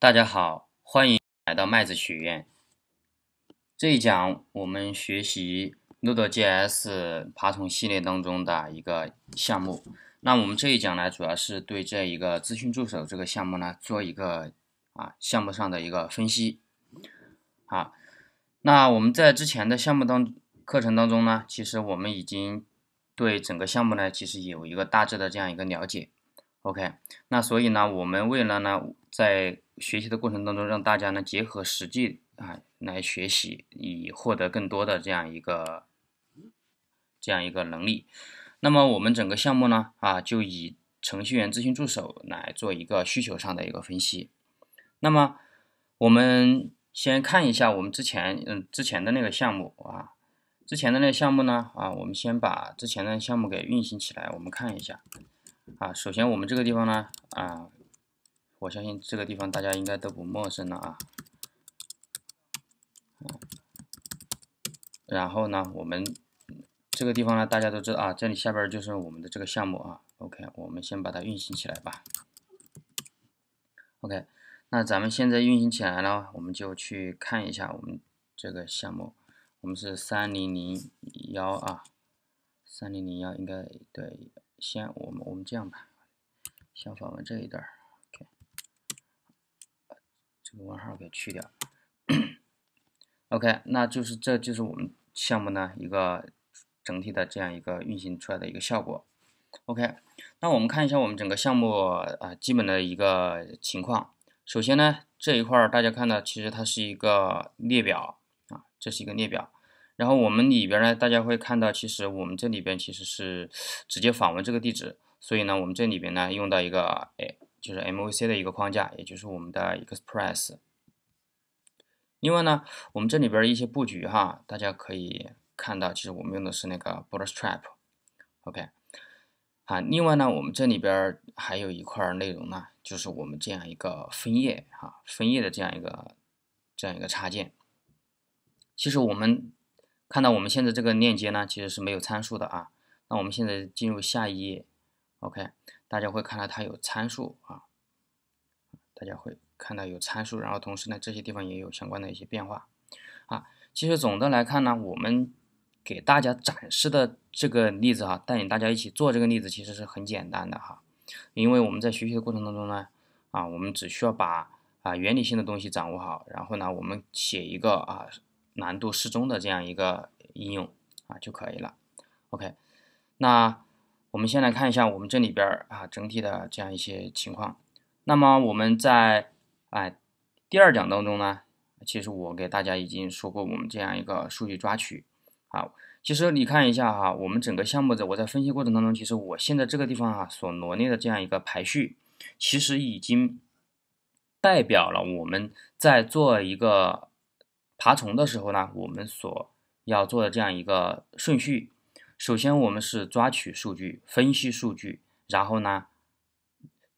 大家好，欢迎来到麦子学院。这一讲我们学习 Node.js 爬虫系列当中的一个项目。那我们这一讲呢，主要是对这一个资讯助手这个项目呢做一个啊项目上的一个分析。啊，那我们在之前的项目当课程当中呢，其实我们已经对整个项目呢其实有一个大致的这样一个了解。OK，那所以呢，我们为了呢在学习的过程当中，让大家呢结合实际啊来学习，以获得更多的这样一个这样一个能力。那么我们整个项目呢啊，就以程序员咨询助手来做一个需求上的一个分析。那么我们先看一下我们之前嗯之前的那个项目啊，之前的那个项目呢啊，我们先把之前的项目给运行起来，我们看一下啊。首先我们这个地方呢啊。我相信这个地方大家应该都不陌生了啊。然后呢，我们这个地方呢，大家都知道啊，这里下边就是我们的这个项目啊。OK，我们先把它运行起来吧。OK，那咱们现在运行起来了，我们就去看一下我们这个项目。我们是三零零幺啊，三零零幺应该对。先我们我们这样吧，先访问这一段。这个问号给去掉。OK，那就是这就是我们项目呢一个整体的这样一个运行出来的一个效果。OK，那我们看一下我们整个项目啊基本的一个情况。首先呢这一块大家看到其实它是一个列表啊，这是一个列表。然后我们里边呢大家会看到其实我们这里边其实是直接访问这个地址，所以呢我们这里边呢用到一个哎。就是 MVC 的一个框架，也就是我们的 Express。另外呢，我们这里边一些布局哈，大家可以看到，其实我们用的是那个 Bootstrap。OK，啊，另外呢，我们这里边还有一块内容呢，就是我们这样一个分页哈，分页的这样一个这样一个插件。其实我们看到我们现在这个链接呢，其实是没有参数的啊。那我们现在进入下一页，OK。大家会看到它有参数啊，大家会看到有参数，然后同时呢，这些地方也有相关的一些变化啊。其实总的来看呢，我们给大家展示的这个例子哈，带领大家一起做这个例子其实是很简单的哈，因为我们在学习的过程当中呢，啊，我们只需要把啊原理性的东西掌握好，然后呢，我们写一个啊难度适中的这样一个应用啊就可以了。OK，那。我们先来看一下我们这里边啊整体的这样一些情况。那么我们在哎第二讲当中呢，其实我给大家已经说过我们这样一个数据抓取啊。其实你看一下哈，我们整个项目的我在分析过程当中，其实我现在这个地方哈所罗列的这样一个排序，其实已经代表了我们在做一个爬虫的时候呢，我们所要做的这样一个顺序。首先，我们是抓取数据、分析数据，然后呢，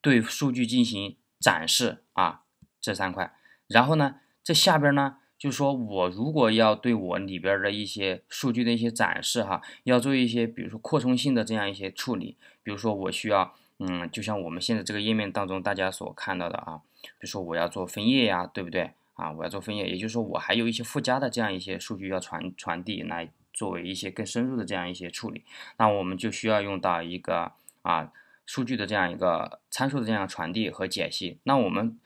对数据进行展示啊，这三块。然后呢，这下边呢，就是说我如果要对我里边的一些数据的一些展示哈，要做一些，比如说扩充性的这样一些处理，比如说我需要，嗯，就像我们现在这个页面当中大家所看到的啊，比如说我要做分页呀，对不对？啊，我要做分页，也就是说我还有一些附加的这样一些数据要传传递来。作为一些更深入的这样一些处理，那我们就需要用到一个啊数据的这样一个参数的这样传递和解析。那我们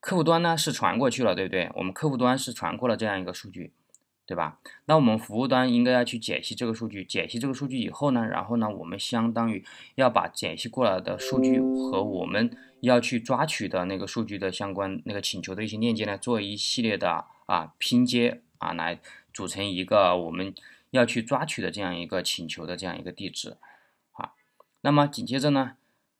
客户端呢是传过去了，对不对？我们客户端是传过了这样一个数据，对吧？那我们服务端应该要去解析这个数据，解析这个数据以后呢，然后呢，我们相当于要把解析过来的数据和我们要去抓取的那个数据的相关那个请求的一些链接呢，做一系列的啊拼接啊，来组成一个我们。要去抓取的这样一个请求的这样一个地址，啊，那么紧接着呢，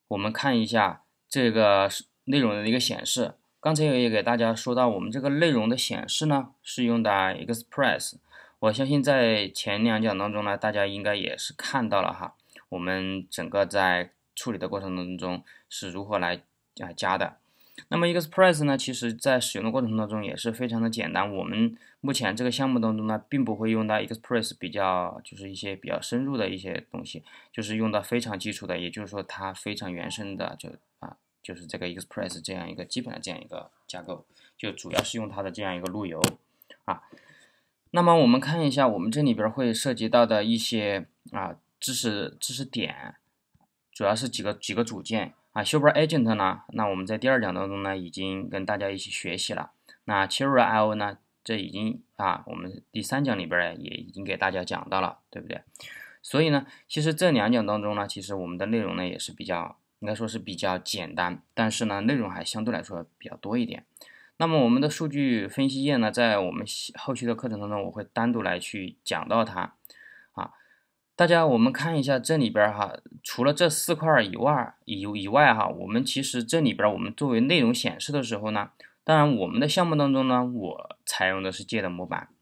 我们看一下这个内容的一个显示。刚才也给大家说到，我们这个内容的显示呢是用的 Express。我相信在前两讲当中呢，大家应该也是看到了哈，我们整个在处理的过程当中是如何来啊加的。那么 Express 呢？其实，在使用的过程当中也是非常的简单。我们目前这个项目当中呢，并不会用到 Express，比较就是一些比较深入的一些东西，就是用到非常基础的，也就是说它非常原生的，就啊，就是这个 Express 这样一个基本的这样一个架构，就主要是用它的这样一个路由啊。那么我们看一下，我们这里边会涉及到的一些啊知识知识点，主要是几个几个组件。啊，Super Agent 呢？那我们在第二讲当中呢，已经跟大家一起学习了。那 c h i r r IO 呢？这已经啊，我们第三讲里边也已经给大家讲到了，对不对？所以呢，其实这两讲当中呢，其实我们的内容呢也是比较，应该说是比较简单，但是呢，内容还相对来说比较多一点。那么我们的数据分析页呢，在我们后续的课程当中，我会单独来去讲到它。大家，我们看一下这里边哈，除了这四块以外，以以外哈，我们其实这里边我们作为内容显示的时候呢，当然我们的项目当中呢，我采用的是借的模板。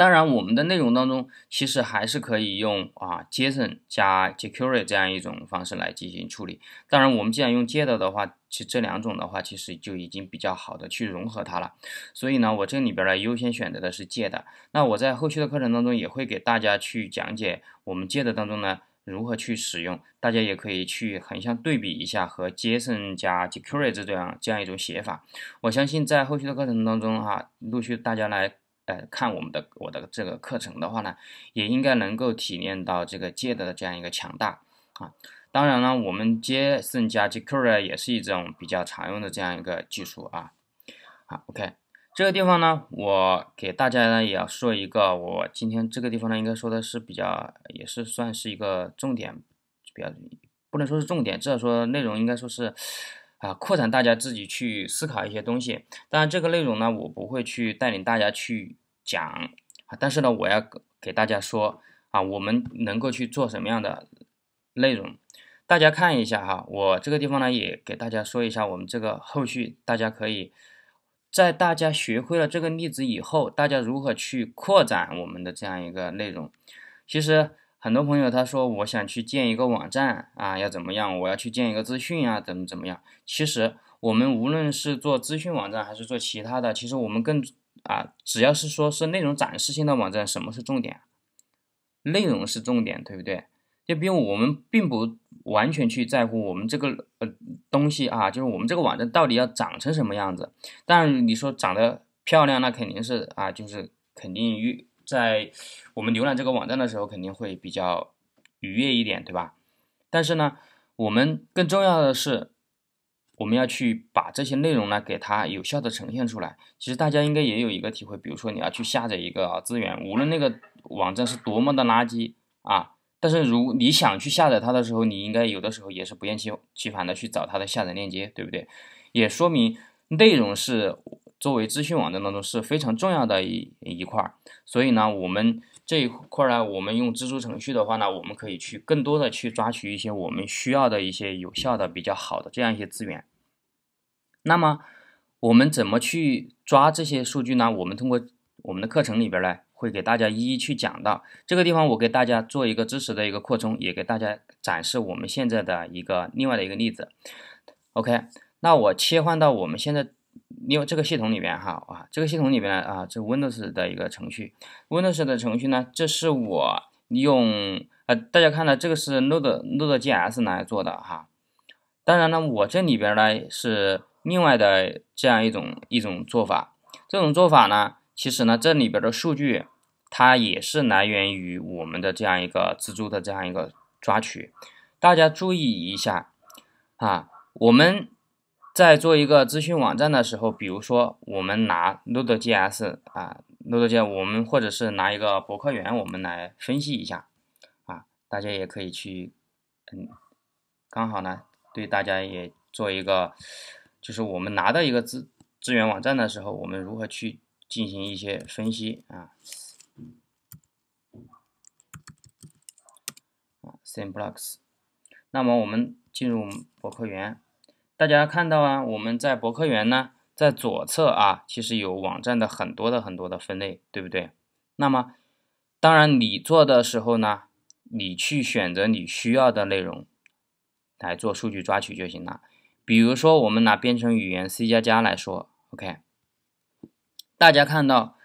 当然，我们的内容当中其实还是可以用啊，JSON 加 jQuery 这样一种方式来进行处理。当然，我们既然用借的的话，其实这两种的话，其实就已经比较好的去融合它了。所以呢，我这里边呢优先选择的是借的。那我在后续的课程当中也会给大家去讲解我们借的当中呢如何去使用，大家也可以去横向对比一下和 JSON 加 jQuery 这样这样一种写法。我相信在后续的课程当中哈，陆续大家来。呃，看我们的我的这个课程的话呢，也应该能够体验到这个 j 的这样一个强大啊。当然呢，我们 JSON 加接 Q 呢也是一种比较常用的这样一个技术啊。好，OK，这个地方呢，我给大家呢也要说一个，我今天这个地方呢应该说的是比较，也是算是一个重点，比较不能说是重点，至少说内容应该说是啊扩展大家自己去思考一些东西。当然这个内容呢，我不会去带领大家去。讲啊，但是呢，我要给大家说啊，我们能够去做什么样的内容？大家看一下哈，我这个地方呢也给大家说一下，我们这个后续大家可以在大家学会了这个例子以后，大家如何去扩展我们的这样一个内容。其实很多朋友他说我想去建一个网站啊，要怎么样？我要去建一个资讯啊，怎么怎么样？其实我们无论是做资讯网站还是做其他的，其实我们更。啊，只要是说是内容展示性的网站，什么是重点？内容是重点，对不对？就比如我们并不完全去在乎我们这个呃东西啊，就是我们这个网站到底要长成什么样子。但你说长得漂亮，那肯定是啊，就是肯定在我们浏览这个网站的时候肯定会比较愉悦一点，对吧？但是呢，我们更重要的是。我们要去把这些内容呢，给它有效的呈现出来。其实大家应该也有一个体会，比如说你要去下载一个资源，无论那个网站是多么的垃圾啊，但是如你想去下载它的时候，你应该有的时候也是不厌其其烦的去找它的下载链接，对不对？也说明内容是作为资讯网站当中是非常重要的一一块儿。所以呢，我们这一块儿呢，我们用蜘蛛程序的话呢，我们可以去更多的去抓取一些我们需要的一些有效的、比较好的这样一些资源。那么我们怎么去抓这些数据呢？我们通过我们的课程里边呢，会给大家一一去讲到这个地方。我给大家做一个知识的一个扩充，也给大家展示我们现在的一个另外的一个例子。OK，那我切换到我们现在为这个系统里边哈啊，这个系统里边啊，这 Windows 的一个程序，Windows 的程序呢，这是我用呃，大家看到这个是 Node Node JS 来做的哈。当然呢，我这里边呢是。另外的这样一种一种做法，这种做法呢，其实呢，这里边的数据它也是来源于我们的这样一个蜘蛛的这样一个抓取。大家注意一下啊，我们在做一个资讯网站的时候，比如说我们拿 Node.js 啊，Node.js 我们或者是拿一个博客源，我们来分析一下啊，大家也可以去，嗯，刚好呢，对大家也做一个。就是我们拿到一个资资源网站的时候，我们如何去进行一些分析啊？Same b l o c k s 那么我们进入博客园，大家看到啊，我们在博客园呢，在左侧啊，其实有网站的很多的很多的分类，对不对？那么，当然你做的时候呢，你去选择你需要的内容来做数据抓取就行了。比如说，我们拿编程语言 C 加加来说，OK，大家看到，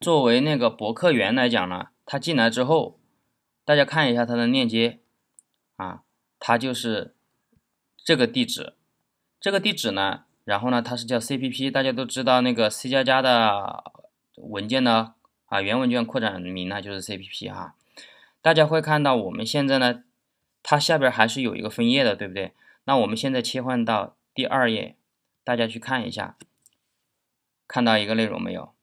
作为那个博客源来讲呢，它进来之后，大家看一下它的链接啊，它就是这个地址，这个地址呢，然后呢，它是叫 C P P，大家都知道那个 C 加加的文件呢，啊，原文件扩展名呢就是 C P P 哈，大家会看到我们现在呢，它下边还是有一个分页的，对不对？那我们现在切换到第二页，大家去看一下，看到一个内容没有？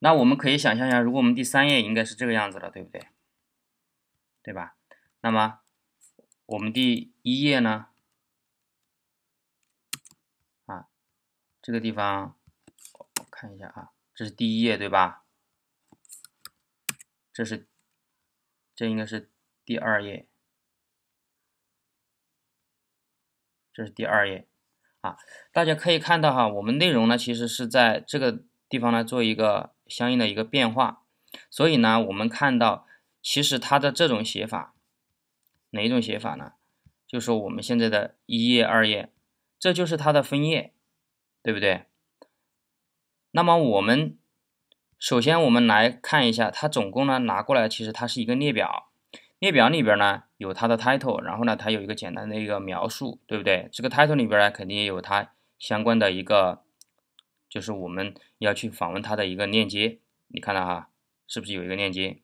那我们可以想象一下，如果我们第三页应该是这个样子了，对不对？对吧？那么我们第一页呢？啊，这个地方我看一下啊，这是第一页对吧？这是，这应该是第二页。这是第二页啊，大家可以看到哈，我们内容呢其实是在这个地方呢做一个相应的一个变化，所以呢我们看到其实它的这种写法，哪一种写法呢？就说我们现在的一页、二页，这就是它的分页，对不对？那么我们首先我们来看一下，它总共呢拿过来其实它是一个列表。列表里边呢有它的 title，然后呢它有一个简单的一个描述，对不对？这个 title 里边呢肯定也有它相关的一个，就是我们要去访问它的一个链接。你看到哈，是不是有一个链接？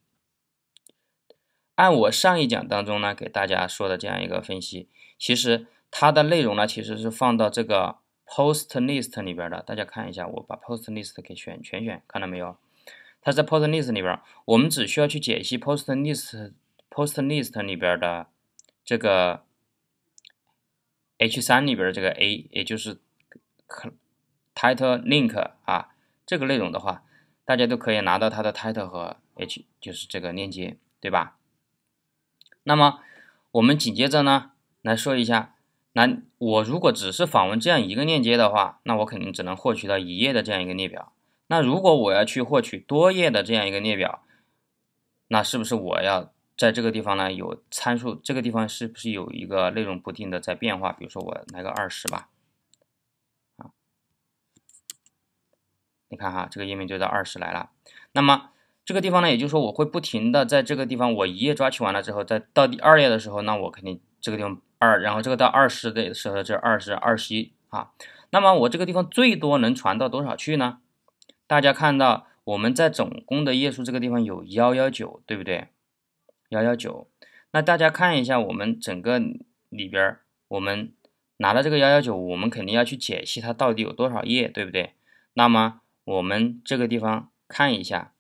按我上一讲当中呢给大家说的这样一个分析，其实它的内容呢其实是放到这个 post list 里边的。大家看一下，我把 post list 给选全选，看到没有？它在 post list 里边，我们只需要去解析 post list。post list 里边的这个 h 三里边的这个 a，也就是 title link 啊，这个内容的话，大家都可以拿到它的 title 和 h，就是这个链接，对吧？那么我们紧接着呢来说一下，那我如果只是访问这样一个链接的话，那我肯定只能获取到一页的这样一个列表。那如果我要去获取多页的这样一个列表，那是不是我要？在这个地方呢，有参数。这个地方是不是有一个内容不定的在变化？比如说我来个二十吧，啊，你看哈，这个页面就到二十来了。那么这个地方呢，也就是说我会不停的在这个地方，我一页抓取完了之后，再到第二页的时候，那我肯定这个地方二，然后这个到二十的时候，这二十二十一啊。那么我这个地方最多能传到多少去呢？大家看到我们在总共的页数这个地方有幺幺九，对不对？幺幺九，那大家看一下我们整个里边，我们拿到这个幺幺九，我们肯定要去解析它到底有多少页，对不对？那么我们这个地方看一下，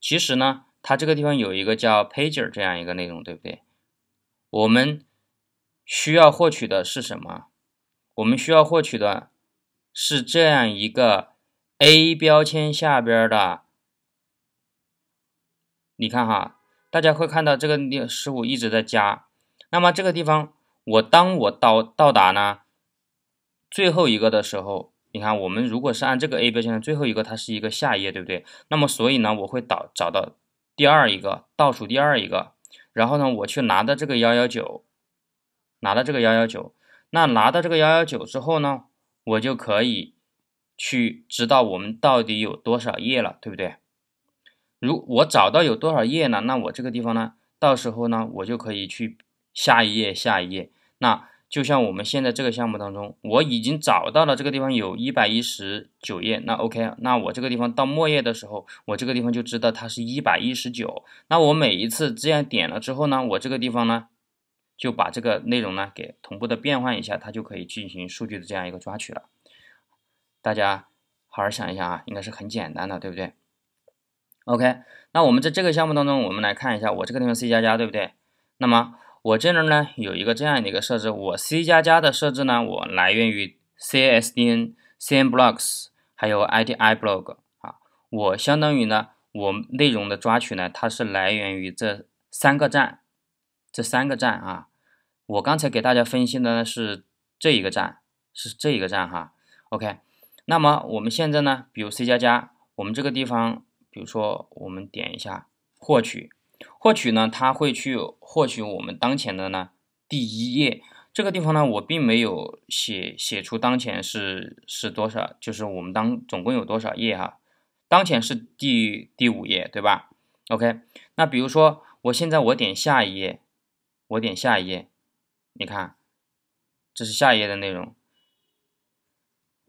其实呢，它这个地方有一个叫 pager 这样一个内容，对不对？我们需要获取的是什么？我们需要获取的是这样一个 a 标签下边的，你看哈。大家会看到这个六十五一直在加，那么这个地方，我当我到到达呢最后一个的时候，你看我们如果是按这个 A 标签的最后一个，它是一个下一页，对不对？那么所以呢，我会导找到第二一个，倒数第二一个，然后呢，我去拿到这个幺幺九，拿到这个幺幺九，那拿到这个幺幺九之后呢，我就可以去知道我们到底有多少页了，对不对？如我找到有多少页呢？那我这个地方呢？到时候呢，我就可以去下一页，下一页。那就像我们现在这个项目当中，我已经找到了这个地方有一百一十九页。那 OK，那我这个地方到末页的时候，我这个地方就知道它是一百一十九。那我每一次这样点了之后呢，我这个地方呢，就把这个内容呢给同步的变换一下，它就可以进行数据的这样一个抓取了。大家好好想一想啊，应该是很简单的，对不对？OK，那我们在这个项目当中，我们来看一下我这个地方 C 加加，对不对？那么我这儿呢有一个这样的一个设置，我 C 加加的设置呢，我来源于 CSDN、c n b l o c k s 还有 ITI Blog 啊。我相当于呢，我内容的抓取呢，它是来源于这三个站，这三个站啊。我刚才给大家分析的呢是这一个站，是这一个站哈。OK，那么我们现在呢，比如 C 加加，我们这个地方。比如说，我们点一下获取，获取呢，它会去获取我们当前的呢第一页。这个地方呢，我并没有写写出当前是是多少，就是我们当总共有多少页哈。当前是第第五页，对吧？OK，那比如说我现在我点下一页，我点下一页，你看，这是下一页的内容。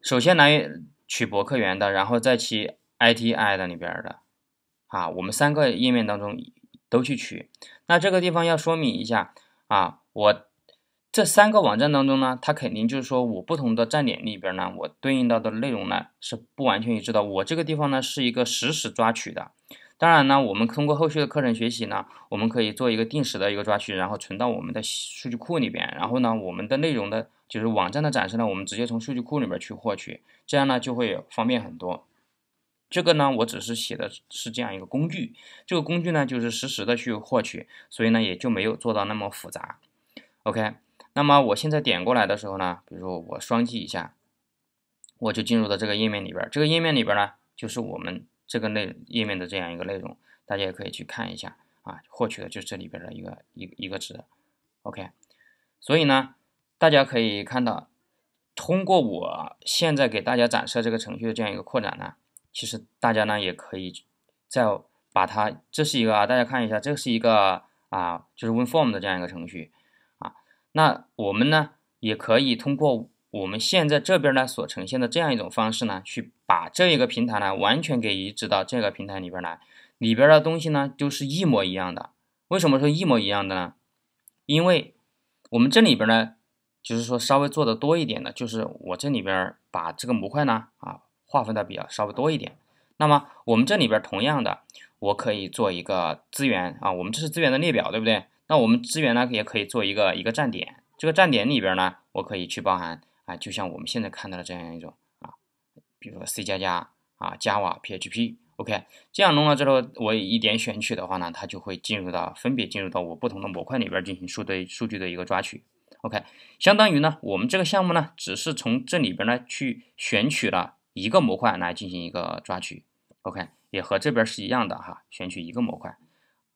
首先来取博客源的，然后再去。I T I 的里边的，啊，我们三个页面当中都去取。那这个地方要说明一下啊，我这三个网站当中呢，它肯定就是说我不同的站点里边呢，我对应到的内容呢是不完全一致的。我这个地方呢是一个实时抓取的。当然呢，我们通过后续的课程学习呢，我们可以做一个定时的一个抓取，然后存到我们的数据库里边。然后呢，我们的内容的，就是网站的展示呢，我们直接从数据库里面去获取，这样呢就会方便很多。这个呢，我只是写的是这样一个工具，这个工具呢，就是实时的去获取，所以呢，也就没有做到那么复杂。OK，那么我现在点过来的时候呢，比如说我双击一下，我就进入到这个页面里边，这个页面里边呢，就是我们这个内页面的这样一个内容，大家也可以去看一下啊，获取的就是这里边的一个一一个值。OK，所以呢，大家可以看到，通过我现在给大家展示这个程序的这样一个扩展呢。其实大家呢也可以再把它，这是一个啊，大家看一下，这是一个啊，就是 Winform 的这样一个程序啊。那我们呢也可以通过我们现在这边呢所呈现的这样一种方式呢，去把这一个平台呢完全给移植到这个平台里边来，里边的东西呢就是一模一样的。为什么说一模一样的呢？因为我们这里边呢就是说稍微做的多一点的，就是我这里边把这个模块呢啊。划分的比较稍微多一点，那么我们这里边同样的，我可以做一个资源啊，我们这是资源的列表，对不对？那我们资源呢也可以做一个一个站点，这个站点里边呢，我可以去包含啊，就像我们现在看到的这样一种啊，比如说 C 加加啊、Java、PHP，OK，这样弄了之后，我一点选取的话呢，它就会进入到分别进入到我不同的模块里边进行数对数据的一个抓取，OK，相当于呢，我们这个项目呢，只是从这里边呢去选取了。一个模块来进行一个抓取，OK，也和这边是一样的哈，选取一个模块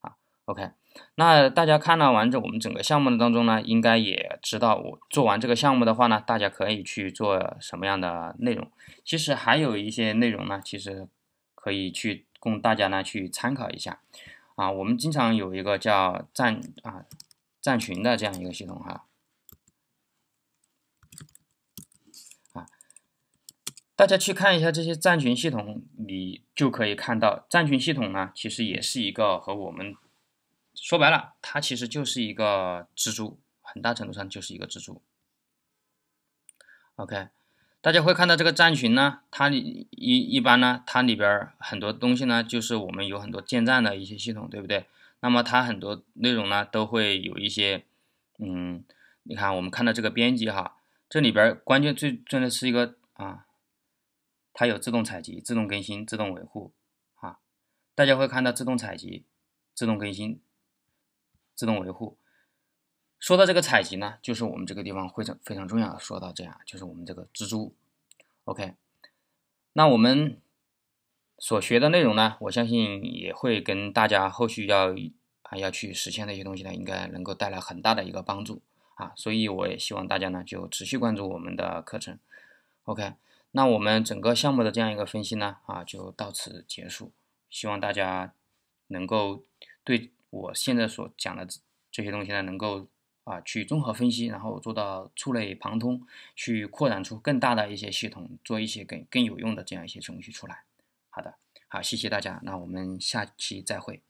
啊，OK，那大家看了完整我们整个项目的当中呢，应该也知道我做完这个项目的话呢，大家可以去做什么样的内容。其实还有一些内容呢，其实可以去供大家呢去参考一下啊。我们经常有一个叫站啊站群的这样一个系统哈。大家去看一下这些站群系统，你就可以看到站群系统呢，其实也是一个和我们说白了，它其实就是一个蜘蛛，很大程度上就是一个蜘蛛。OK，大家会看到这个站群呢，它一一般呢，它里边很多东西呢，就是我们有很多建站的一些系统，对不对？那么它很多内容呢，都会有一些，嗯，你看我们看到这个编辑哈，这里边关键最真的是一个啊。它有自动采集、自动更新、自动维护，啊，大家会看到自动采集、自动更新、自动维护。说到这个采集呢，就是我们这个地方非常非常重要说到这样，就是我们这个蜘蛛。OK，那我们所学的内容呢，我相信也会跟大家后续要啊要去实现的一些东西呢，应该能够带来很大的一个帮助啊。所以我也希望大家呢，就持续关注我们的课程。OK。那我们整个项目的这样一个分析呢，啊，就到此结束。希望大家能够对我现在所讲的这些东西呢，能够啊去综合分析，然后做到触类旁通，去扩展出更大的一些系统，做一些更更有用的这样一些东西出来。好的，好，谢谢大家，那我们下期再会。